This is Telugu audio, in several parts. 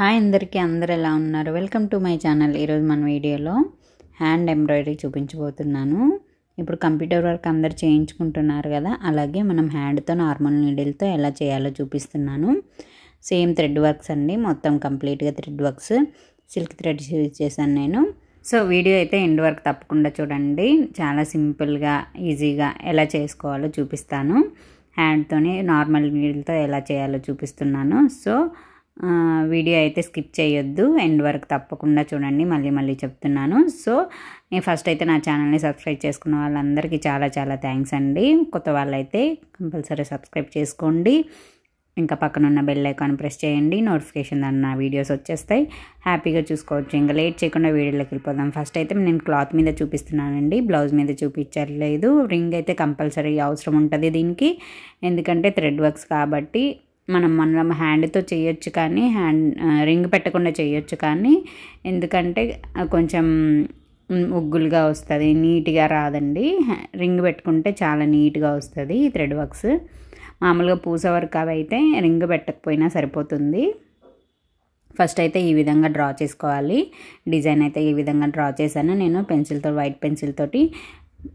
హాయ్ అందరికీ అందరు ఎలా ఉన్నారు వెల్కమ్ టు మై ఛానల్ ఈరోజు మన వీడియోలో హ్యాండ్ ఎంబ్రాయిడరీ చూపించబోతున్నాను ఇప్పుడు కంప్యూటర్ వర్క్ అందరు చేయించుకుంటున్నారు కదా అలాగే మనం హ్యాండ్తో నార్మల్ నీడిల్తో ఎలా చేయాలో చూపిస్తున్నాను సేమ్ థ్రెడ్ వర్క్స్ అండి మొత్తం కంప్లీట్గా thread works silk thread use చేశాను నేను సో వీడియో అయితే ఎండ్ వర్క్ తప్పకుండా చూడండి చాలా సింపుల్గా ఈజీగా ఎలా చేసుకోవాలో చూపిస్తాను హ్యాండ్తోని నార్మల్ నీడిల్తో ఎలా చేయాలో చూపిస్తున్నాను సో వీడియో అయితే స్కిప్ చేయొద్దు ఎండ్ వరకు తప్పకుండా చూడండి మళ్ళీ మళ్ళీ చెప్తున్నాను సో నేను ఫస్ట్ అయితే నా ఛానల్ని సబ్స్క్రైబ్ చేసుకున్న వాళ్ళందరికీ చాలా చాలా థ్యాంక్స్ అండి కొత్త వాళ్ళైతే కంపల్సరీ సబ్స్క్రైబ్ చేసుకోండి ఇంకా పక్కన ఉన్న బెల్ ఐకాన్ ప్రెస్ చేయండి నోటిఫికేషన్ దాని నా వీడియోస్ వచ్చేస్తాయి హ్యాపీగా చూసుకోవచ్చు ఇంకా లేట్ చేయకుండా వీడియోలోకి వెళ్ళిపోదాం ఫస్ట్ అయితే నేను క్లాత్ మీద చూపిస్తున్నానండి బ్లౌజ్ మీద చూపించట్లేదు రింగ్ అయితే కంపల్సరీ అవసరం ఉంటుంది దీనికి ఎందుకంటే థ్రెడ్ వర్క్స్ కాబట్టి మనం మనం హ్యాండ్తో చేయొచ్చు కానీ హ్యాండ్ రింగ్ పెట్టకుండా చేయొచ్చు కానీ ఎందుకంటే కొంచెం ముగ్గులుగా వస్తుంది నీట్గా రాదండి రింగ్ పెట్టుకుంటే చాలా నీట్గా వస్తుంది ఈ థ్రెడ్ వర్క్స్ మామూలుగా పూస వర్క్ అవి అయితే రింగ్ పెట్టకపోయినా సరిపోతుంది ఫస్ట్ అయితే ఈ విధంగా డ్రా చేసుకోవాలి డిజైన్ అయితే ఈ విధంగా డ్రా చేశాను నేను పెన్సిల్తో వైట్ పెన్సిల్ తోటి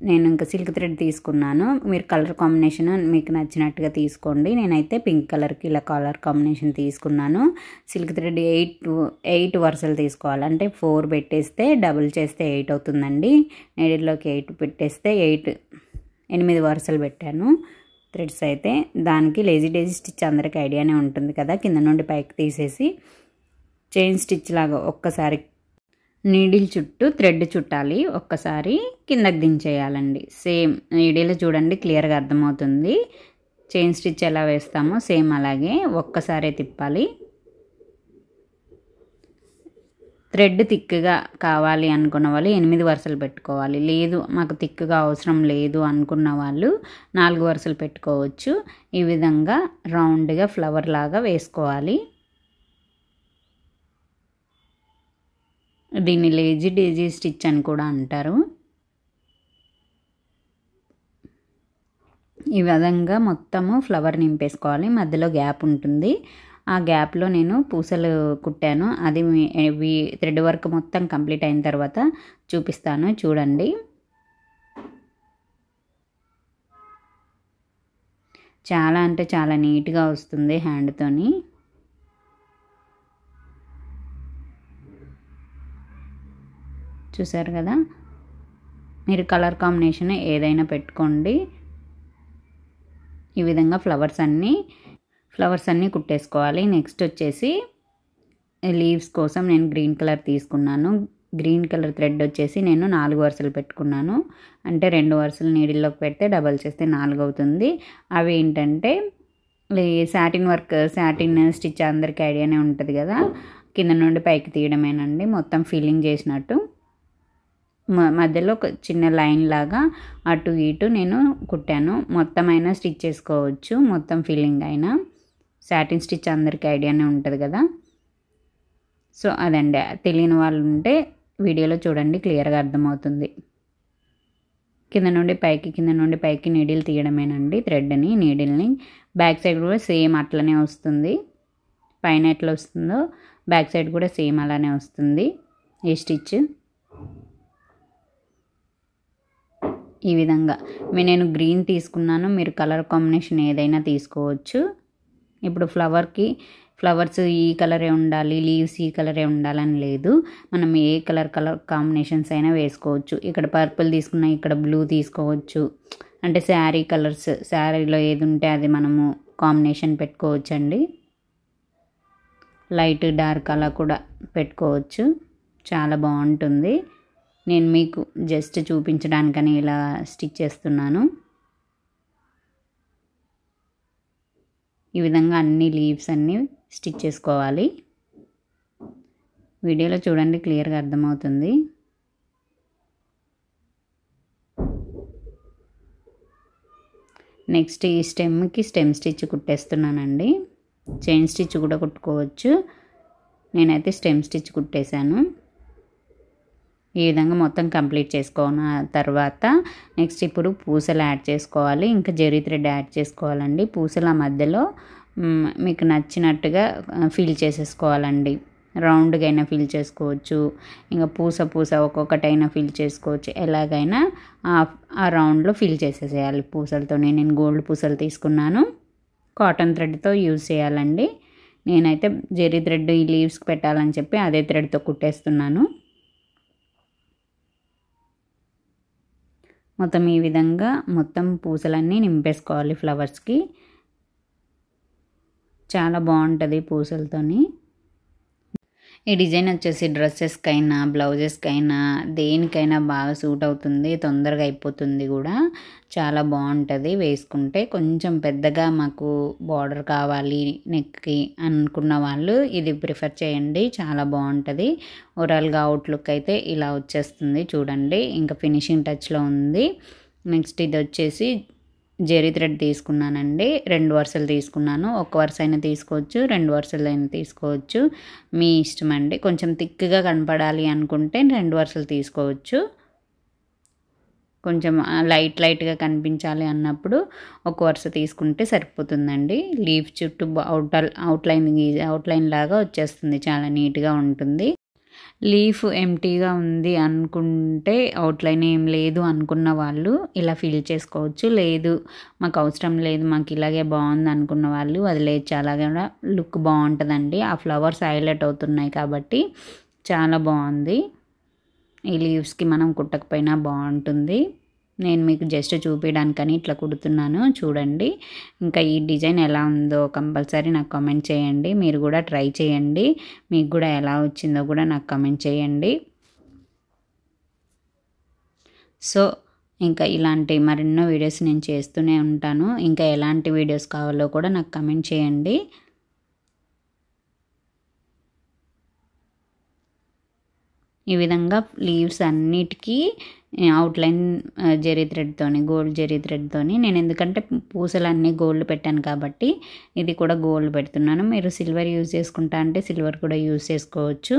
నేను ఇంకా సిల్క్ థ్రెడ్ తీసుకున్నాను మీరు కలర్ కాంబినేషన్ మీకు నచ్చినట్టుగా తీసుకోండి నేనైతే పింక్ కలర్కి ఇలా కలర్ కాంబినేషన్ తీసుకున్నాను సిల్క్ థ్రెడ్ ఎయిట్ ఎయిట్ వరుసలు తీసుకోవాలి అంటే ఫోర్ పెట్టేస్తే డబుల్ చేస్తే ఎయిట్ అవుతుందండి నీడిల్లోకి ఎయిట్ పెట్టేస్తే ఎయిట్ ఎనిమిది వరుసలు పెట్టాను థ్రెడ్స్ అయితే దానికి లేజీ డేజీ స్టిచ్ అందరికి ఐడియానే ఉంటుంది కదా కింద నుండి పైకి తీసేసి చైన్ స్టిచ్ లాగా ఒక్కసారి నీడిల్ చుట్టూ థ్రెడ్ చుట్టాలి ఒక్కసారి కిందకి దించేయాలండి సేమ్ నీడిల్ చూడండి క్లియర్గా అర్థమవుతుంది చైన్ స్టిచ్ ఎలా వేస్తామో సేమ్ అలాగే ఒక్కసారే తిప్పాలి థ్రెడ్ థిక్గా కావాలి అనుకున్న వాళ్ళు ఎనిమిది వరుసలు పెట్టుకోవాలి లేదు మాకు థిక్గా అవసరం లేదు అనుకున్న వాళ్ళు నాలుగు వరుసలు పెట్టుకోవచ్చు ఈ విధంగా రౌండ్గా ఫ్లవర్ లాగా వేసుకోవాలి దీన్ని లేజీ డేజీ స్టిచ్ అని కూడా అంటారు ఈ విధంగా మొత్తము ఫ్లవర్ నింపేసుకోవాలి మధ్యలో గ్యాప్ ఉంటుంది ఆ గ్యాప్లో నేను పూసలు కుట్టాను అది థ్రెడ్ వర్క్ మొత్తం కంప్లీట్ అయిన తర్వాత చూపిస్తాను చూడండి చాలా అంటే చాలా నీట్గా వస్తుంది హ్యాండ్తోని చూసారు కదా మీరు కలర్ కాంబినేషన్ ఏదైనా పెట్టుకోండి ఈ విధంగా ఫ్లవర్స్ అన్నీ ఫ్లవర్స్ అన్నీ కుట్టేసుకోవాలి నెక్స్ట్ వచ్చేసి లీవ్స్ కోసం నేను గ్రీన్ కలర్ తీసుకున్నాను గ్రీన్ కలర్ థ్రెడ్ వచ్చేసి నేను నాలుగు వరుసలు పెట్టుకున్నాను అంటే రెండు వరుసలు నీడిల్లోకి పెడితే డబల్ చేస్తే నాలుగు అవుతుంది అవి ఏంటంటే శాటిన్ వర్క్ శాటిన్ స్టిచ్ అందరికి ఐడియానే ఉంటుంది కదా కింద నుండి పైకి తీయడమేనండి మొత్తం ఫీలింగ్ చేసినట్టు మధ్యలో ఒక చిన్న లైన్ లాగా అటు ఇటు నేను కుట్టాను మొత్తం అయినా స్టిచ్ చేసుకోవచ్చు మొత్తం ఫీలింగ్ అయినా సాటిన్ స్టిచ్ అందరికీ ఐడియానే ఉంటుంది కదా సో అదండి తెలియని వాళ్ళు ఉంటే వీడియోలో చూడండి క్లియర్గా అర్థమవుతుంది కింద నుండి పైకి కింద నుండి పైకి నీడిల్ తీయడమేనండి థ్రెడ్ని నీడిల్ని బ్యాక్ సైడ్ కూడా సేమ్ అట్లనే వస్తుంది పైన ఎట్లా వస్తుందో బ్యాక్ సైడ్ కూడా సేమ్ అలానే వస్తుంది ఈ స్టిచ్ ఈ విధంగా నేను గ్రీన్ తీసుకున్నాను మీరు కలర్ కాంబినేషన్ ఏదైనా తీసుకోవచ్చు ఇప్పుడు ఫ్లవర్కి ఫ్లవర్స్ ఈ కలరే ఉండాలి లీవ్స్ ఈ కలరే ఉండాలని లేదు మనం ఏ కలర్ కలర్ కాంబినేషన్స్ అయినా వేసుకోవచ్చు ఇక్కడ పర్పుల్ తీసుకున్నా ఇక్కడ బ్లూ తీసుకోవచ్చు అంటే శారీ కలర్స్ శారీలో ఏది ఉంటే అది మనము కాంబినేషన్ పెట్టుకోవచ్చండి లైట్ డార్క్ అలా కూడా పెట్టుకోవచ్చు చాలా బాగుంటుంది నేను మీకు జస్ట్ చూపించడానికని ఇలా స్టిచ్ చేస్తున్నాను ఈ విధంగా అన్ని లీవ్స్ అన్నీ స్టిచ్ చేసుకోవాలి వీడియోలో చూడండి క్లియర్గా అర్థమవుతుంది నెక్స్ట్ ఈ స్టెమ్కి స్టెమ్ స్టిచ్ కుట్టేస్తున్నానండి చైన్ స్టిచ్ కూడా కుట్టుకోవచ్చు నేనైతే స్టెమ్ స్టిచ్ కుట్టేశాను ఈ విధంగా మొత్తం కంప్లీట్ చేసుకున్న తర్వాత నెక్స్ట్ ఇప్పుడు పూసలు యాడ్ చేసుకోవాలి ఇంకా జరి థ్రెడ్ యాడ్ చేసుకోవాలండి పూసల మధ్యలో మీకు నచ్చినట్టుగా ఫిల్ చేసేసుకోవాలండి రౌండ్గా అయినా ఫిల్ చేసుకోవచ్చు ఇంకా పూస పూస ఒక్కొక్కటైనా ఫిల్ చేసుకోవచ్చు ఎలాగైనా ఆ రౌండ్లో ఫిల్ చేసేసేయాలి పూసలతో నేను గోల్డ్ పూసలు తీసుకున్నాను కాటన్ థ్రెడ్తో యూజ్ చేయాలండి నేనైతే జెరీ థ్రెడ్ ఈ లీవ్స్కి పెట్టాలని చెప్పి అదే థ్రెడ్తో కుట్టేస్తున్నాను మొత్తం ఈ విధంగా మొత్తం పూసలన్నీ నింపేసుకోవాలి ఫ్లవర్స్కి చాలా బాగుంటుంది పూసలతోని ఈ డిజైన్ వచ్చేసి డ్రెస్సెస్కైనా అయినా దేనికైనా బాగా సూట్ అవుతుంది తొందరగా అయిపోతుంది కూడా చాలా బాగుంటుంది వేసుకుంటే కొంచెం పెద్దగా మాకు బార్డర్ కావాలి నెక్కి అనుకున్న వాళ్ళు ఇది ప్రిఫర్ చేయండి చాలా బాగుంటుంది ఓవరాల్గా అవుట్లుక్ అయితే ఇలా వచ్చేస్తుంది చూడండి ఇంకా ఫినిషింగ్ టచ్లో ఉంది నెక్స్ట్ ఇది వచ్చేసి జెరీ థ్రెడ్ తీసుకున్నానండి రెండు వరుసలు తీసుకున్నాను ఒక వరుస అయినా తీసుకోవచ్చు రెండు వరుసలు అయినా తీసుకోవచ్చు మీ ఇష్టం అండి కొంచెం థిక్గా కనపడాలి అనుకుంటే రెండు వరుసలు తీసుకోవచ్చు కొంచెం లైట్ లైట్గా కనిపించాలి అన్నప్పుడు ఒక వరుస తీసుకుంటే సరిపోతుందండి లీఫ్ చుట్టూ అవుట్ అవుట్లైన్ అవుట్లైన్ లాగా వచ్చేస్తుంది చాలా నీట్గా ఉంటుంది లీఫ్ ఎంటీగా ఉంది అనుకుంటే అవుట్లైన్ ఏం లేదు అనుకున్న వాళ్ళు ఇలా ఫిల్ చేసుకోవచ్చు లేదు మాకు అవసరం లేదు మాకు ఇలాగే బాగుంది అనుకున్న వాళ్ళు వదిలేయచ్చు అలాగే లుక్ బాగుంటుందండి ఆ ఫ్లవర్స్ హైలైట్ అవుతున్నాయి కాబట్టి చాలా బాగుంది ఈ లీవ్స్కి మనం కుట్టకపోయినా బాగుంటుంది నేను మీకు జస్ట్ చూపించడానికని ఇట్లా కుడుతున్నాను చూడండి ఇంకా ఈ డిజైన్ ఎలా ఉందో కంపల్సరీ నాకు కమెంట్ చేయండి మీరు కూడా ట్రై చేయండి మీకు కూడా ఎలా వచ్చిందో కూడా నాకు కమెంట్ చేయండి సో ఇంకా ఇలాంటి మరెన్నో వీడియోస్ నేను చేస్తూనే ఉంటాను ఇంకా ఎలాంటి వీడియోస్ కావాలో కూడా నాకు కమెంట్ చేయండి ఈ విధంగా లీవ్స్ అన్నిటికీ అవుట్లైన్ జరీ థ్రెడ్తోని గోల్డ్ జరీ థ్రెడ్తోని నేను ఎందుకంటే పూసలన్నీ గోల్డ్ పెట్టాను కాబట్టి ఇది కూడా గోల్డ్ పెడుతున్నాను మీరు సిల్వర్ యూజ్ చేసుకుంటా అంటే సిల్వర్ కూడా యూజ్ చేసుకోవచ్చు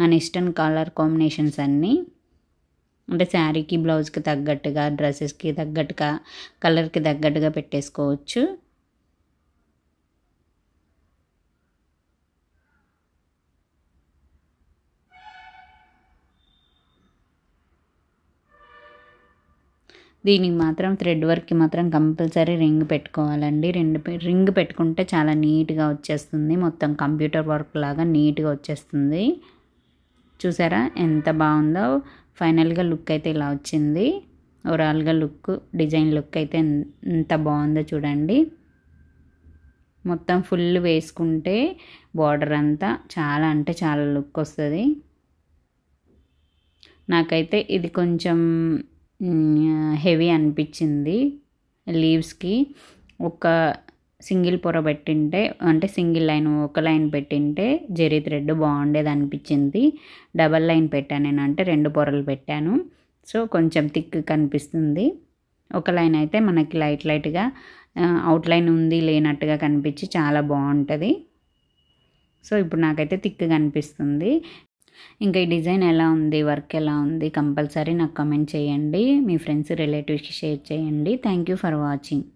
మన ఇష్టం కలర్ కాంబినేషన్స్ అన్నీ అంటే శారీకి బ్లౌజ్కి తగ్గట్టుగా డ్రెస్సెస్కి తగ్గట్టుగా కలర్కి తగ్గట్టుగా పెట్టేసుకోవచ్చు దీనికి మాత్రం థ్రెడ్ వర్క్కి మాత్రం కంపల్సరీ రింగ్ పెట్టుకోవాలండి రెండు రింగ్ పెట్టుకుంటే చాలా నీట్గా వచ్చేస్తుంది మొత్తం కంప్యూటర్ వర్క్ లాగా నీట్గా వచ్చేస్తుంది చూసారా ఎంత బాగుందో ఫైనల్గా లుక్ అయితే ఇలా వచ్చింది ఓవరాల్గా లుక్ డిజైన్ లుక్ అయితే ఎంత బాగుందో చూడండి మొత్తం ఫుల్ వేసుకుంటే బార్డర్ అంతా చాలా అంటే చాలా లుక్ వస్తుంది నాకైతే ఇది కొంచెం హెవీ అనిపించింది లీవ్స్కి ఒక సింగిల్ పొర పెట్టింటే అంటే సింగిల్ లైన్ ఒక లైన్ పెట్టింటే జెరీ థ్రెడ్ బాగుండేది అనిపించింది డబల్ లైన్ పెట్టాను నేను అంటే రెండు పొరలు పెట్టాను సో కొంచెం థిక్ కనిపిస్తుంది ఒక లైన్ అయితే మనకి లైట్ లైట్గా అవుట్ లైన్ ఉంది లేనట్టుగా కనిపించి చాలా బాగుంటుంది సో ఇప్పుడు నాకైతే థిక్ కనిపిస్తుంది ఇంకా ఈ డిజైన్ ఎలా ఉంది వర్క్ ఎలా ఉంది కంపల్సరీ నాకు కమెంట్ చేయండి మీ ఫ్రెండ్స్ రిలేటివ్స్కి షేర్ చేయండి థ్యాంక్ యూ ఫర్ వాచింగ్